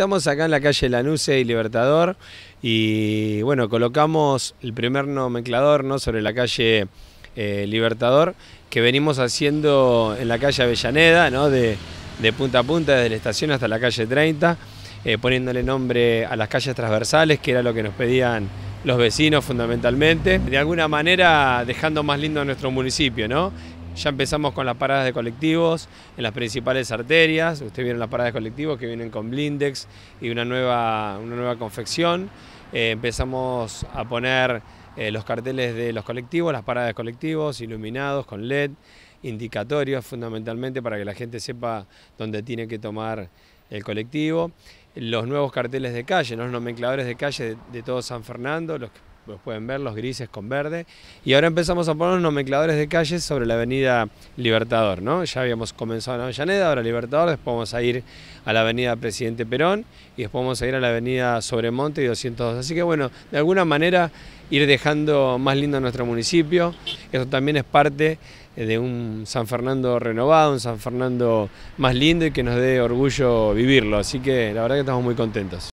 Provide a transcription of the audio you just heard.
Estamos acá en la calle Lanuse y Libertador y bueno, colocamos el primer nomenclador ¿no? sobre la calle eh, Libertador que venimos haciendo en la calle Avellaneda, ¿no? de, punta a punta, desde la estación hasta la calle 30, eh, poniéndole nombre a las calles transversales, que era lo que nos pedían los vecinos fundamentalmente, de alguna manera dejando más lindo a nuestro municipio, ¿no? Ya empezamos con las paradas de colectivos en las principales arterias. Ustedes vieron las paradas de colectivos que vienen con Blindex y una nueva, una nueva confección. Eh, empezamos a poner eh, los carteles de los colectivos, las paradas de colectivos, iluminados con LED, indicatorios fundamentalmente para que la gente sepa dónde tiene que tomar el colectivo. Los nuevos carteles de calle, los nomencladores de calle de, todo San Fernando, los los pues pueden ver, los grises con verde. Y ahora empezamos a poner nomencladores de calles sobre la avenida Libertador, ¿no? Ya habíamos comenzado en Avellaneda, ahora Libertador, después vamos a ir a la avenida Presidente Perón y después vamos a ir a la avenida Sobremonte y 202. Así que bueno, de alguna manera ir dejando más lindo nuestro municipio. Eso también es parte de un San Fernando renovado, un San Fernando más lindo y que nos dé orgullo vivirlo. Así que la verdad que estamos muy contentos.